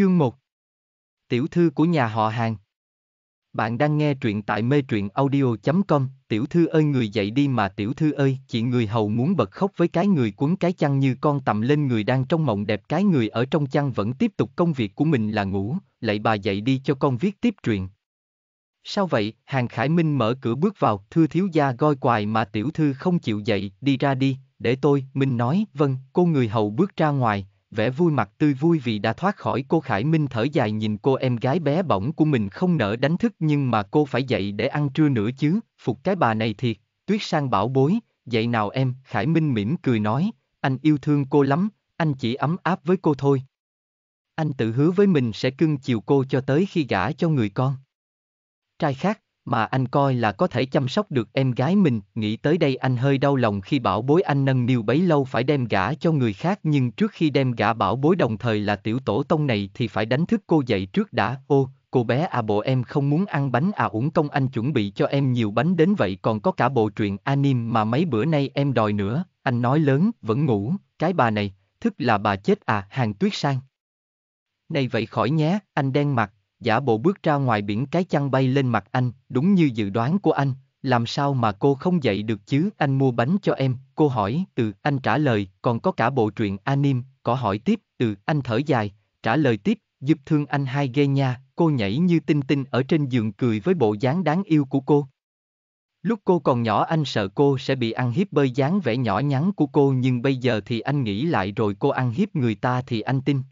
Chương 1 Tiểu thư của nhà họ hàng Bạn đang nghe truyện tại mê truyện audio.com Tiểu thư ơi người dậy đi mà tiểu thư ơi Chị người hầu muốn bật khóc với cái người cuốn cái chăn như con tầm lên người đang trong mộng đẹp Cái người ở trong chăn vẫn tiếp tục công việc của mình là ngủ Lạy bà dậy đi cho con viết tiếp truyện Sao vậy, hàng khải minh mở cửa bước vào Thưa thiếu gia gọi quài mà tiểu thư không chịu dậy Đi ra đi, để tôi, Minh nói Vâng, cô người hầu bước ra ngoài vẻ vui mặt tươi vui vì đã thoát khỏi cô Khải Minh thở dài nhìn cô em gái bé bỏng của mình không nỡ đánh thức nhưng mà cô phải dậy để ăn trưa nữa chứ, phục cái bà này thiệt, tuyết sang bảo bối, dậy nào em, Khải Minh mỉm cười nói, anh yêu thương cô lắm, anh chỉ ấm áp với cô thôi. Anh tự hứa với mình sẽ cưng chiều cô cho tới khi gả cho người con. Trai khác, mà anh coi là có thể chăm sóc được em gái mình. Nghĩ tới đây anh hơi đau lòng khi bảo bối anh nâng niu bấy lâu phải đem gả cho người khác nhưng trước khi đem gả bảo bối đồng thời là tiểu tổ tông này thì phải đánh thức cô dậy trước đã. Ô, cô bé à bộ em không muốn ăn bánh à uổng công anh chuẩn bị cho em nhiều bánh đến vậy còn có cả bộ truyện anime mà mấy bữa nay em đòi nữa. Anh nói lớn, vẫn ngủ, cái bà này, thức là bà chết à, hàng tuyết sang. Này vậy khỏi nhé, anh đen mặt, giả bộ bước ra ngoài biển cái chăn bay lên mặt anh, đúng như dự đoán của anh, làm sao mà cô không dậy được chứ, anh mua bánh cho em, cô hỏi, từ anh trả lời, còn có cả bộ truyện anime, có hỏi tiếp, từ anh thở dài, trả lời tiếp, giúp thương anh hai ghê nha, cô nhảy như tinh tinh ở trên giường cười với bộ dáng đáng yêu của cô. Lúc cô còn nhỏ anh sợ cô sẽ bị ăn hiếp bơi dáng vẻ nhỏ nhắn của cô nhưng bây giờ thì anh nghĩ lại rồi cô ăn hiếp người ta thì anh tin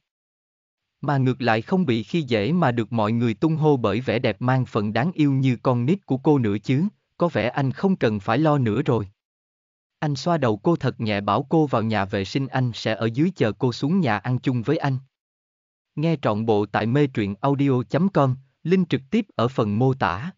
mà ngược lại không bị khi dễ mà được mọi người tung hô bởi vẻ đẹp mang phần đáng yêu như con nít của cô nữa chứ, có vẻ anh không cần phải lo nữa rồi. Anh xoa đầu cô thật nhẹ bảo cô vào nhà vệ sinh anh sẽ ở dưới chờ cô xuống nhà ăn chung với anh. Nghe trọn bộ tại mê truyện audio.com, link trực tiếp ở phần mô tả.